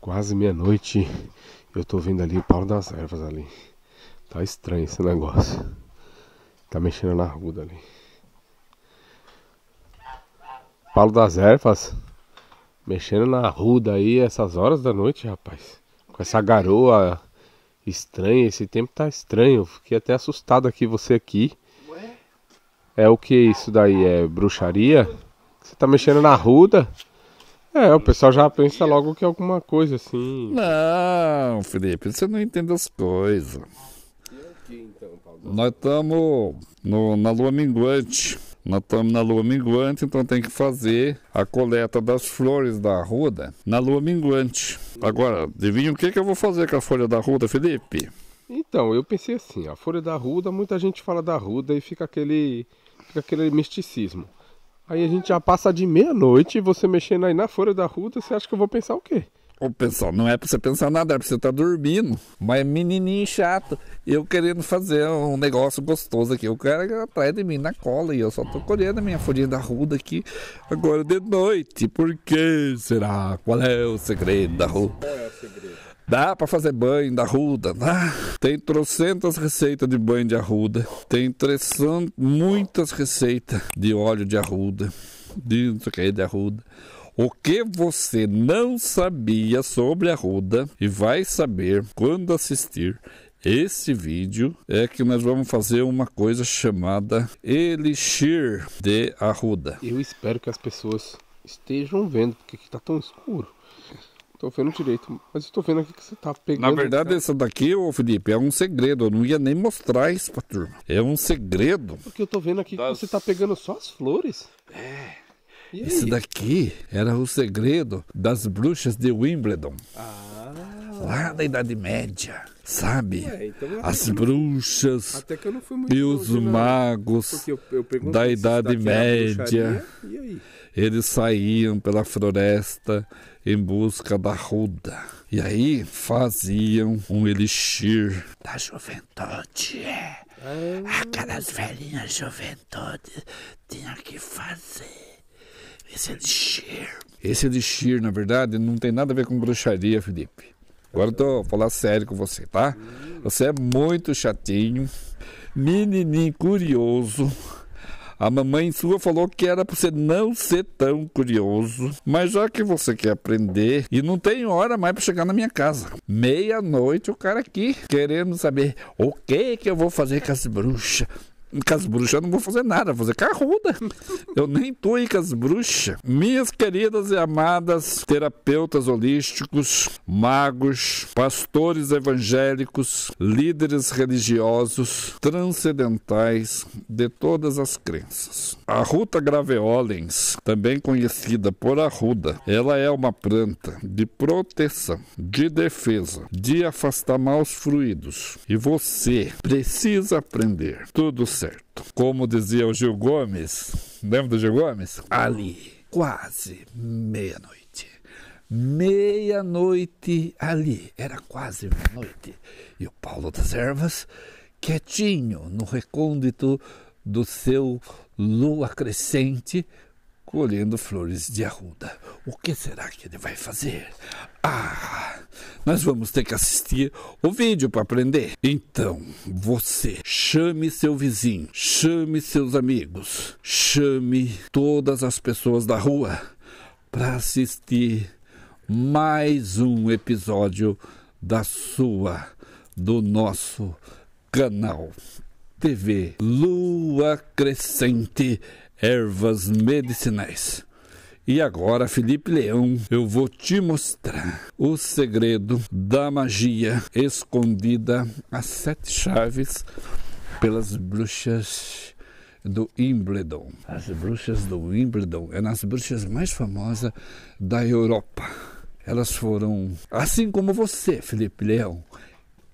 quase meia-noite. Eu tô vendo ali o pau das ervas ali. Tá estranho esse negócio. Tá mexendo na ruda ali. Paulo das ervas mexendo na ruda aí essas horas da noite, rapaz. Com essa garoa estranha, esse tempo tá estranho. Fiquei até assustado aqui você aqui. É o que isso daí é bruxaria? Você tá mexendo na ruda? É, o pessoal já pensa logo que é alguma coisa assim. Não, Felipe, você não entende as coisas. Nós estamos na lua minguante. Nós estamos na lua minguante, então tem que fazer a coleta das flores da ruda na lua minguante. Agora, adivinha o que, que eu vou fazer com a folha da ruda, Felipe? Então, eu pensei assim, a folha da ruda, muita gente fala da ruda e fica aquele, fica aquele misticismo. Aí a gente já passa de meia-noite e você mexendo aí na folha da ruta, você acha que eu vou pensar o quê? Ô, pessoal, não é pra você pensar nada, é pra você estar tá dormindo. Mas é menininho chato, eu querendo fazer um negócio gostoso aqui. O cara é atrás de mim na cola e eu só tô colhendo a minha folhinha da ruda aqui agora de noite. Por que será? Qual é o segredo da ruda? Qual é o segredo? Dá para fazer banho da arruda, dá. Tem trocentas receitas de banho de arruda. Tem trezentas, muitas receitas de óleo de arruda. De não sei o que, de arruda. O que você não sabia sobre arruda e vai saber quando assistir esse vídeo é que nós vamos fazer uma coisa chamada elixir de arruda. Eu espero que as pessoas estejam vendo porque está tão escuro. Tô vendo direito, mas eu tô vendo aqui que você tá pegando. Na verdade, essa daqui, ô Felipe, é um segredo. Eu não ia nem mostrar isso pra turma. É um segredo. Porque eu tô vendo aqui é das... que você tá pegando só as flores. É. Esse daqui era o segredo das bruxas de Wimbledon. Ah. Lá da Idade Média, sabe? Ué, então As bruxas e os longe, magos eu, eu da Idade é Média. aí? eles saíam pela floresta em busca da ruda. E aí faziam um elixir da juventude. Ah. Aquelas velhinhas juventude tinham que fazer esse elixir. Esse elixir, na verdade, não tem nada a ver com bruxaria, Felipe. Agora eu tô falando sério com você, tá? Você é muito chatinho, menininho curioso a mamãe sua falou que era para você não ser tão curioso, mas já que você quer aprender e não tem hora mais para chegar na minha casa. Meia-noite o cara aqui querendo saber o que que eu vou fazer com as bruxas com as Bruxa eu não vou fazer nada, vou fazer carruda. Eu nem tô em Casa Bruxa. Minhas queridas e amadas terapeutas holísticos, magos, pastores evangélicos, líderes religiosos, transcendentais de todas as crenças. A Ruta graveolens, também conhecida por arruda, ela é uma planta de proteção, de defesa, de afastar maus fluidos. E você precisa aprender tudo certo. Como dizia o Gil Gomes, lembra do Gil Gomes? Ali, quase meia-noite. Meia-noite ali, era quase meia-noite. E o Paulo das Ervas, quietinho no recôndito do seu lua crescente, colhendo flores de arruda. O que será que ele vai fazer? Ah, nós vamos ter que assistir o vídeo para aprender. Então, você chame seu vizinho, chame seus amigos, chame todas as pessoas da rua para assistir mais um episódio da sua, do nosso canal TV Lua Crescente ervas medicinais. E agora, Felipe Leão, eu vou te mostrar o segredo da magia escondida às sete chaves pelas bruxas do Wimbledon. As bruxas do Wimbledon é as bruxas mais famosas da Europa. Elas foram, assim como você, Felipe Leão,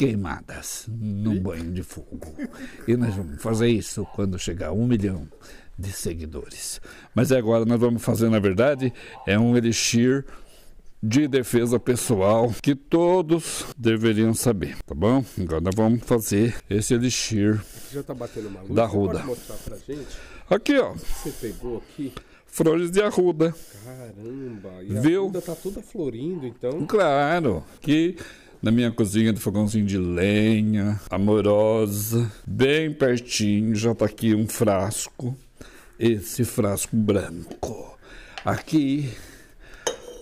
queimadas num banho de fogo. E nós vamos fazer isso quando chegar a um milhão de seguidores. Mas é agora nós vamos fazer, na verdade, é um elixir de defesa pessoal que todos deveriam saber, tá bom? Agora nós vamos fazer esse elixir tá luz, da ruda. Aqui, ó. Você pegou aqui? Flores de arruda. Caramba, e a Viu? arruda tá toda florindo, então. Claro, que na minha cozinha do fogãozinho de lenha, amorosa, bem pertinho, já tá aqui um frasco, esse frasco branco. Aqui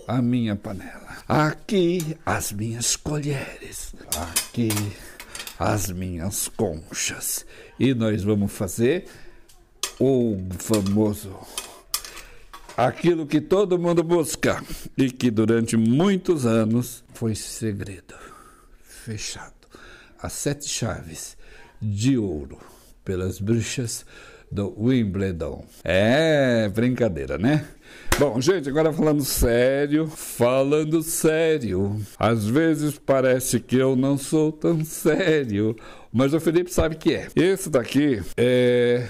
a minha panela, aqui as minhas colheres, aqui as minhas conchas. E nós vamos fazer o famoso aquilo que todo mundo busca e que durante muitos anos foi segredo, fechado, as sete chaves de ouro pelas bruxas do Wimbledon. É brincadeira, né? Bom, gente, agora falando sério, falando sério. Às vezes parece que eu não sou tão sério, mas o Felipe sabe que é. Esse daqui é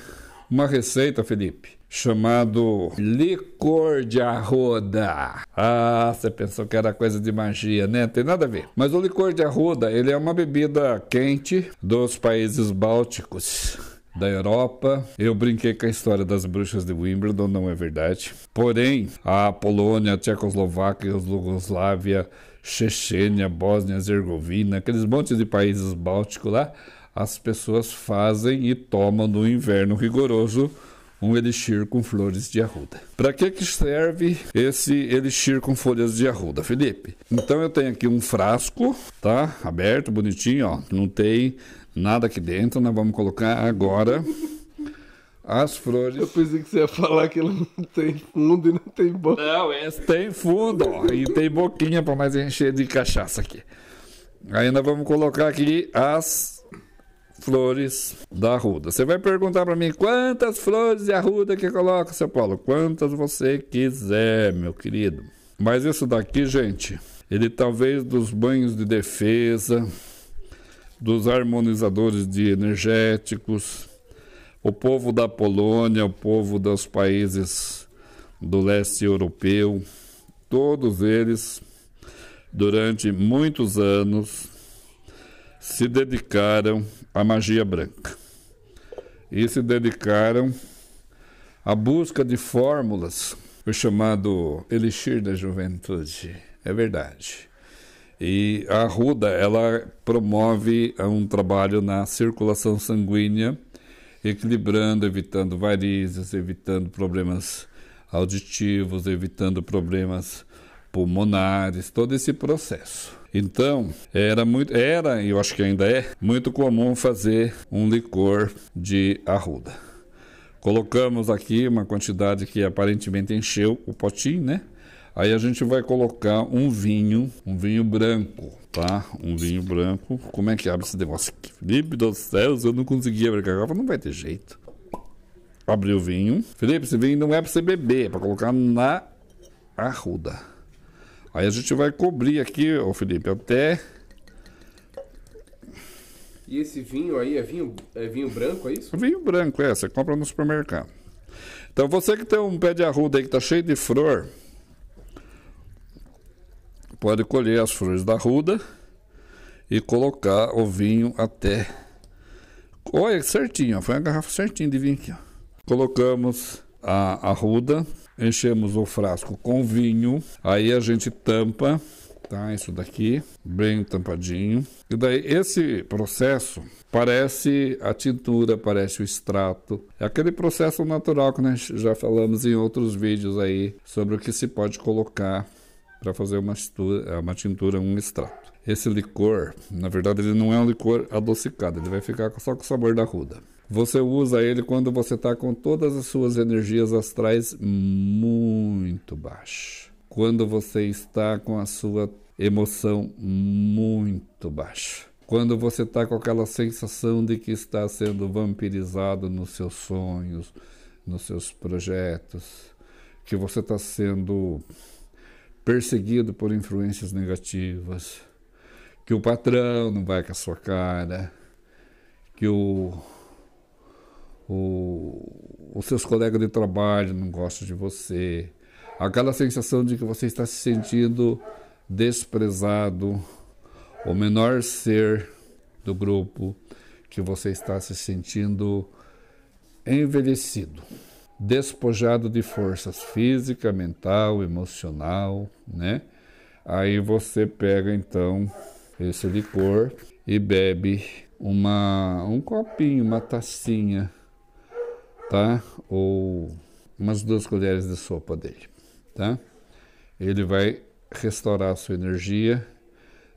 uma receita, Felipe, chamado licor de arroda. Ah, você pensou que era coisa de magia, né? Tem nada a ver. Mas o licor de arroda, ele é uma bebida quente dos países bálticos da Europa. Eu brinquei com a história das bruxas de Wimbledon, não é verdade. Porém, a Polônia, a Tchecoslováquia, a Yugoslávia, Chechênia, Bósnia, Herzegovina, aqueles montes de países bálticos lá, as pessoas fazem e tomam no inverno rigoroso um elixir com flores de arruda. Para que, que serve esse elixir com folhas de arruda, Felipe? Então eu tenho aqui um frasco, tá? Aberto, bonitinho, ó. Não tem nada aqui dentro. Nós né? vamos colocar agora as flores. Eu pensei que você ia falar que ela não tem fundo e não tem boca. Não, esse tem fundo, ó. E tem boquinha para mais encher de cachaça aqui. Ainda vamos colocar aqui as flores da arruda. Você vai perguntar para mim quantas flores de arruda que coloca, seu Paulo? Quantas você quiser, meu querido. Mas isso daqui, gente, ele talvez dos banhos de defesa, dos harmonizadores de energéticos, o povo da Polônia, o povo dos países do leste europeu, todos eles, durante muitos anos, se dedicaram à magia branca e se dedicaram à busca de fórmulas, o chamado elixir da juventude. É verdade. E a ruda ela promove é, um trabalho na circulação sanguínea, equilibrando, evitando varizes, evitando problemas auditivos, evitando problemas pulmonares, todo esse processo. Então, era muito era, e eu acho que ainda é, muito comum fazer um licor de arruda. Colocamos aqui uma quantidade que aparentemente encheu o potinho, né? Aí a gente vai colocar um vinho, um vinho branco, tá? Um vinho branco. Como é que abre esse negócio aqui? Felipe dos céus, eu não conseguia abrir a não vai ter jeito. Abri o vinho. Felipe, esse vinho não é para você beber, é para colocar na arruda. Aí a gente vai cobrir aqui, ô Felipe, até. E esse vinho aí é vinho, é vinho branco, é isso? Vinho branco, é. Você compra no supermercado. Então você que tem um pé de arruda aí que tá cheio de flor, pode colher as flores da arruda e colocar o vinho até. Olha, certinho, ó. foi uma garrafa certinha de vinho aqui. Ó. Colocamos a arruda enchemos o frasco com vinho, aí a gente tampa, tá? Isso daqui, bem tampadinho. E daí esse processo parece a tintura, parece o extrato. É aquele processo natural que nós já falamos em outros vídeos aí sobre o que se pode colocar para fazer uma tintura, uma tintura, um extrato. Esse licor, na verdade, ele não é um licor adocicado, ele vai ficar só com o sabor da ruda. Você usa ele quando você está com todas as suas energias astrais muito baixas. Quando você está com a sua emoção muito baixa. Quando você está com aquela sensação de que está sendo vampirizado nos seus sonhos, nos seus projetos, que você está sendo perseguido por influências negativas, que o patrão não vai com a sua cara, que o o, os seus colegas de trabalho não gostam de você, aquela sensação de que você está se sentindo desprezado, o menor ser do grupo, que você está se sentindo envelhecido, despojado de forças física, mental, emocional, né? Aí você pega então esse licor e bebe uma um copinho, uma tacinha tá? Ou umas duas colheres de sopa dele, tá? Ele vai restaurar a sua energia,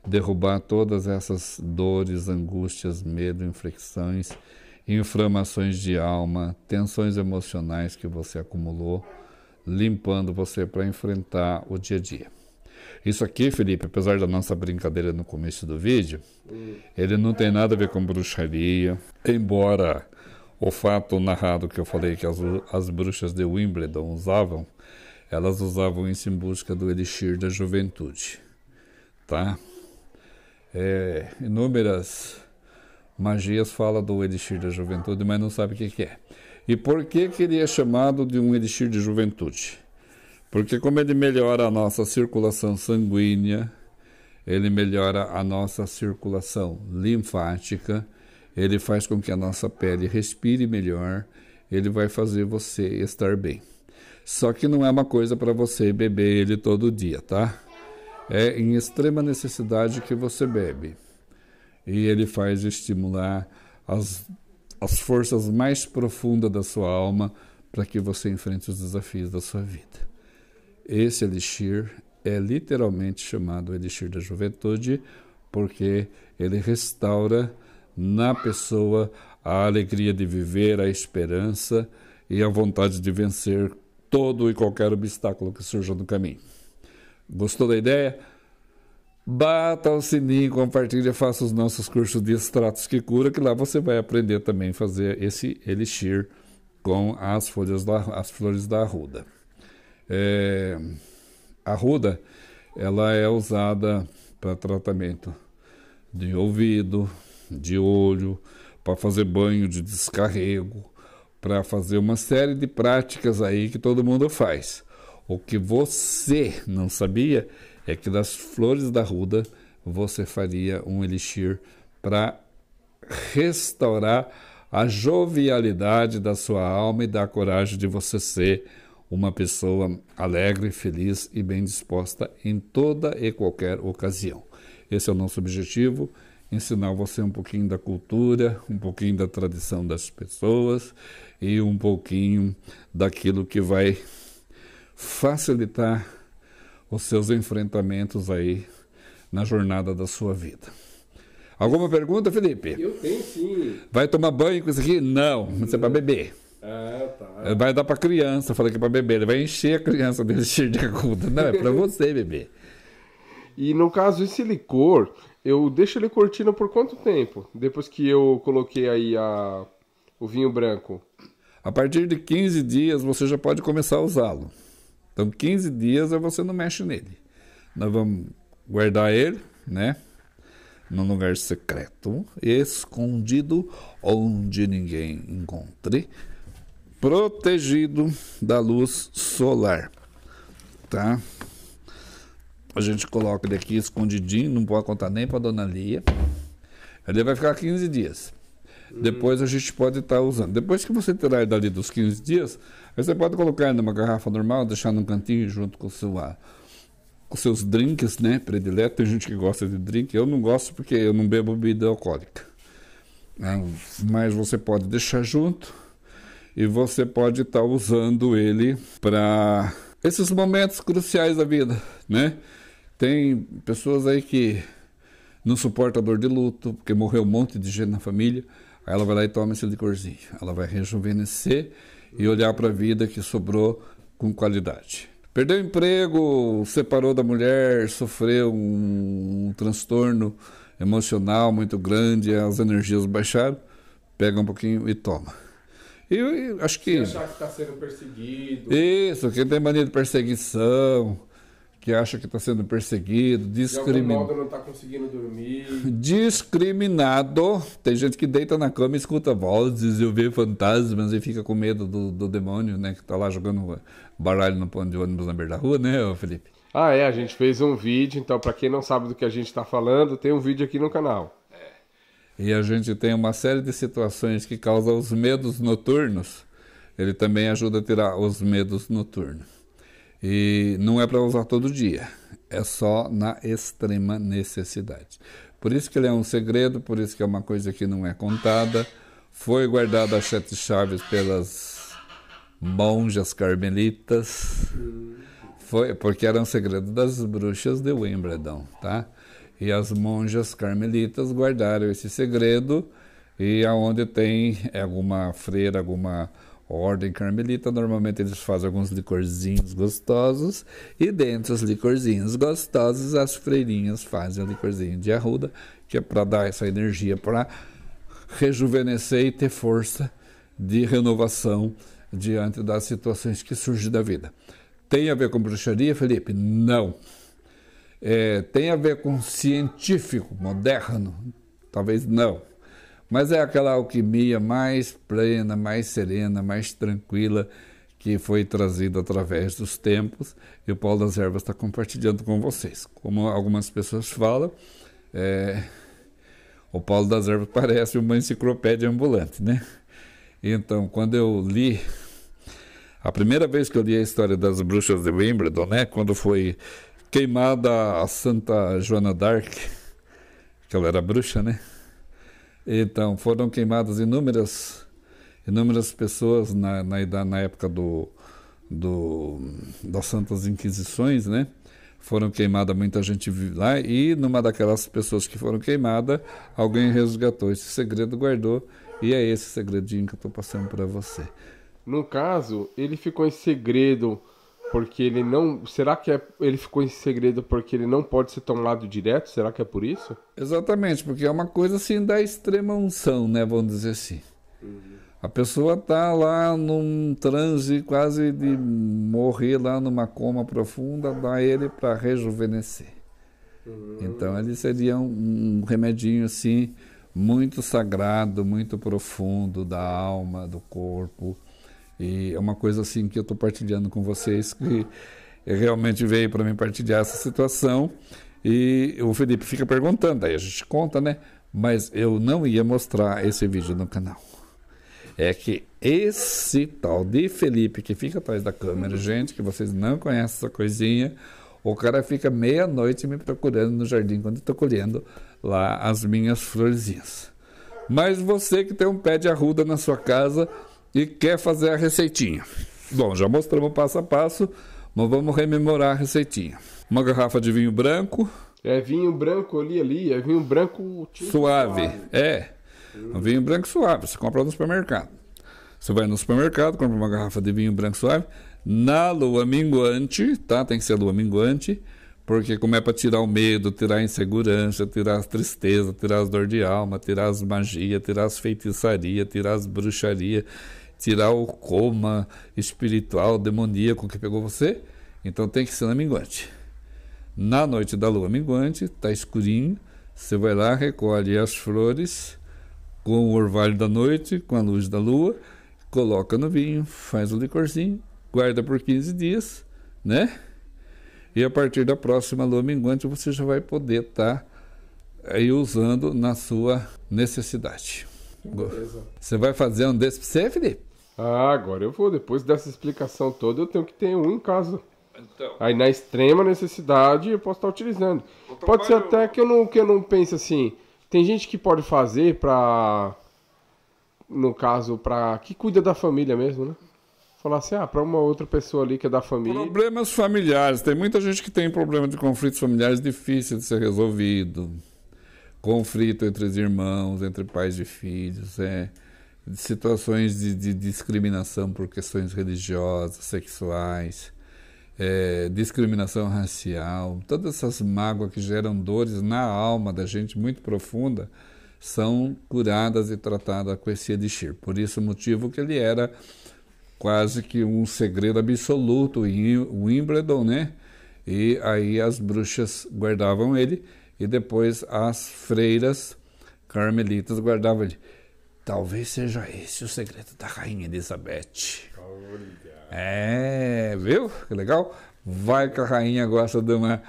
derrubar todas essas dores, angústias, medo, inflexões, inflamações de alma, tensões emocionais que você acumulou, limpando você para enfrentar o dia a dia. Isso aqui, Felipe, apesar da nossa brincadeira no começo do vídeo, hum. ele não tem nada a ver com bruxaria, embora o fato narrado que eu falei que as, as bruxas de Wimbledon usavam, elas usavam isso em busca do elixir da juventude, tá? É, inúmeras magias fala do elixir da juventude, mas não sabe o que, que é. E por que, que ele é chamado de um elixir de juventude? Porque como ele melhora a nossa circulação sanguínea, ele melhora a nossa circulação linfática, ele faz com que a nossa pele respire melhor, ele vai fazer você estar bem. Só que não é uma coisa para você beber ele todo dia, tá? É em extrema necessidade que você bebe. E ele faz estimular as, as forças mais profundas da sua alma para que você enfrente os desafios da sua vida. Esse elixir é literalmente chamado elixir da juventude porque ele restaura na pessoa a alegria de viver, a esperança e a vontade de vencer todo e qualquer obstáculo que surja no caminho. Gostou da ideia? Bata o sininho, compartilha faça os nossos cursos de extratos que cura, que lá você vai aprender também a fazer esse elixir com as folhas da, as flores da arruda. É, a arruda ela é usada para tratamento de ouvido, de olho, para fazer banho de descarrego, para fazer uma série de práticas aí que todo mundo faz. O que você não sabia é que das flores da ruda você faria um elixir para restaurar a jovialidade da sua alma e dar coragem de você ser uma pessoa alegre, feliz e bem disposta em toda e qualquer ocasião. Esse é o nosso objetivo ensinar você um pouquinho da cultura, um pouquinho da tradição das pessoas e um pouquinho daquilo que vai facilitar os seus enfrentamentos aí na jornada da sua vida. Alguma pergunta, Felipe? Eu tenho sim. Vai tomar banho com isso aqui? Não, isso é para beber. Ah, tá. Vai dar para criança, falei que é para beber. Ele vai encher a criança dele cheio de aguda. Não, é para você beber. E no caso, esse licor, eu deixo ele curtindo por quanto tempo? Depois que eu coloquei aí a, o vinho branco. A partir de 15 dias você já pode começar a usá-lo. Então 15 dias é você não mexe nele. Nós vamos guardar ele, né? Num lugar secreto, escondido, onde ninguém encontre, protegido da luz solar, tá? A gente coloca ele aqui escondidinho, não pode contar nem para dona Lia. Ele vai ficar 15 dias. Depois a gente pode estar tá usando. Depois que você tirar dali dos 15 dias, você pode colocar numa garrafa normal, deixar num cantinho junto com seu os seus drinks, né? Predileto, tem gente que gosta de drink. Eu não gosto porque eu não bebo bebida alcoólica. Ah, mas você pode deixar junto e você pode estar tá usando ele para esses momentos cruciais da vida, né? Tem pessoas aí que não suporta a dor de luto, porque morreu um monte de gente na família. Aí ela vai lá e toma esse licorzinho. Ela vai rejuvenescer e olhar para a vida que sobrou com qualidade. Perdeu emprego, separou da mulher, sofreu um, um transtorno emocional muito grande, as energias baixaram, pega um pouquinho e toma. Eu, acho que. Você achar que está sendo perseguido. Isso, quem tem mania de perseguição que acha que está sendo perseguido, discriminado. não está conseguindo dormir. Discriminado. Tem gente que deita na cama e escuta vozes e vê fantasmas e fica com medo do, do demônio, né? Que está lá jogando baralho no pão de ônibus na beira da rua, né, Felipe? Ah, é. A gente fez um vídeo, então, para quem não sabe do que a gente está falando, tem um vídeo aqui no canal. E a gente tem uma série de situações que causam os medos noturnos. Ele também ajuda a tirar os medos noturnos. E não é para usar todo dia, é só na extrema necessidade. Por isso que ele é um segredo, por isso que é uma coisa que não é contada. Foi guardado as sete chaves pelas monjas carmelitas. Foi porque era um segredo das bruxas de Wimbledon, tá? E as monjas carmelitas guardaram esse segredo e aonde tem é alguma freira, alguma ordem carmelita, normalmente eles fazem alguns licorzinhos gostosos e dentre os licorzinhos gostosos as freirinhas fazem o licorzinho de arruda, que é para dar essa energia para rejuvenescer e ter força de renovação diante das situações que surgem da vida. Tem a ver com bruxaria, Felipe? Não. É, tem a ver com científico, moderno? Talvez não. Mas é aquela alquimia mais plena, mais serena, mais tranquila que foi trazida através dos tempos e o Paulo das Ervas está compartilhando com vocês. Como algumas pessoas falam, é, o Paulo das Ervas parece uma enciclopédia ambulante, né? Então, quando eu li a primeira vez que eu li a história das bruxas de Wimbledon, né, quando foi queimada a Santa Joana d'Arc, que ela era bruxa, né? Então, foram queimadas inúmeras, inúmeras pessoas na, na, na época do, do, das Santas Inquisições, né? Foram queimadas muita gente lá e numa daquelas pessoas que foram queimadas, alguém resgatou esse segredo, guardou e é esse segredinho que eu estou passando para você. No caso, ele ficou em segredo porque ele não. Será que é... ele ficou em segredo porque ele não pode ser tomado direto? Será que é por isso? Exatamente, porque é uma coisa assim da extrema unção, né? Vamos dizer assim. A pessoa tá lá num transe quase de morrer lá numa coma profunda, dá ele para rejuvenescer. Então ele uhum. seria um, um remedinho assim muito sagrado, muito profundo da alma, do corpo e é uma coisa assim que eu estou partilhando com vocês que realmente veio para mim partilhar essa situação. E o Felipe fica perguntando, aí a gente conta, né? Mas eu não ia mostrar esse vídeo no canal. É que esse tal de Felipe que fica atrás da câmera, gente, que vocês não conhecem essa coisinha, o cara fica meia-noite me procurando no jardim quando eu estou colhendo lá as minhas florzinhas. Mas você que tem um pé de arruda na sua casa, e quer fazer a receitinha. Bom, já mostramos passo a passo, mas vamos rememorar a receitinha. Uma garrafa de vinho branco. É vinho branco ali, ali, é vinho branco suave. suave. É, hum. um vinho branco suave, você compra no supermercado. Você vai no supermercado, compra uma garrafa de vinho branco suave, na lua minguante, tá? Tem que ser lua minguante, porque como é para tirar o medo, tirar a insegurança, tirar as tristezas, tirar as dor de alma, tirar as magias, tirar as feitiçarias, tirar as bruxarias tirar o coma espiritual demoníaco que pegou você. Então tem que ser na minguante. Na noite da lua minguante, está escurinho, você vai lá, recolhe as flores com o orvalho da noite, com a luz da lua, coloca no vinho, faz o licorzinho, guarda por 15 dias, né? E a partir da próxima lua minguante você já vai poder estar tá aí usando na sua necessidade. Você vai fazer um desse pra você, Felipe? Ah, agora eu vou. Depois dessa explicação toda, eu tenho que ter um em casa. Então, Aí na extrema necessidade eu posso estar utilizando. Pode ser até que eu não que eu não pense assim. Tem gente que pode fazer para no caso para que cuida da família mesmo, né? Falar assim, ah, para uma outra pessoa ali que é da família. Problemas familiares. Tem muita gente que tem problema de conflitos familiares difícil de ser resolvido. Conflito entre os irmãos, entre pais e filhos, é de situações de, de discriminação por questões religiosas, sexuais, é, discriminação racial, todas essas mágoas que geram dores na alma da gente muito profunda, são curadas e tratadas com esse elixir. Por isso o motivo que ele era quase que um segredo absoluto, em Wimbledon, né? E aí as bruxas guardavam ele e depois as freiras carmelitas guardavam ele. Talvez seja esse o segredo da rainha Elizabeth. Olha. É, viu? Que legal. Vai que a rainha gosta de uma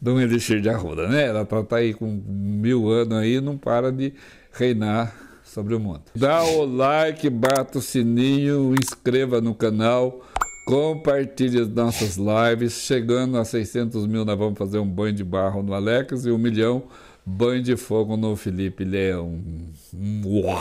de um elixir de arruda, né? Ela tá, tá aí com mil anos aí não para de reinar sobre o mundo. Dá o like, bata o sininho, inscreva no canal, compartilhe as nossas lives. Chegando a 600 mil, nós vamos fazer um banho de barro no Alex e um milhão, banho de fogo no Felipe Leão. Uau!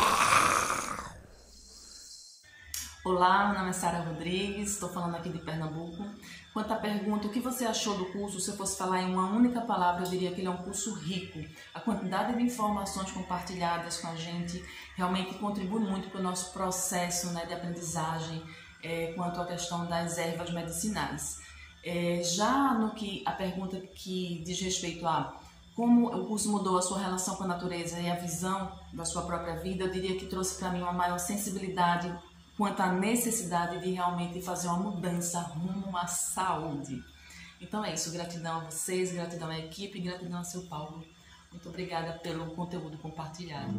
Olá, meu nome é Sara Rodrigues, estou falando aqui de Pernambuco. Quanto à pergunta, o que você achou do curso? Se eu fosse falar em uma única palavra, eu diria que ele é um curso rico. A quantidade de informações compartilhadas com a gente realmente contribui muito para o nosso processo né, de aprendizagem é, quanto à questão das ervas medicinais. É, já no que a pergunta que diz respeito a como o curso mudou a sua relação com a natureza e a visão da sua própria vida, eu diria que trouxe para mim uma maior sensibilidade quanto à necessidade de realmente fazer uma mudança rumo à saúde. Então é isso, gratidão a vocês, gratidão à equipe, gratidão ao seu Paulo. Muito obrigada pelo conteúdo compartilhado.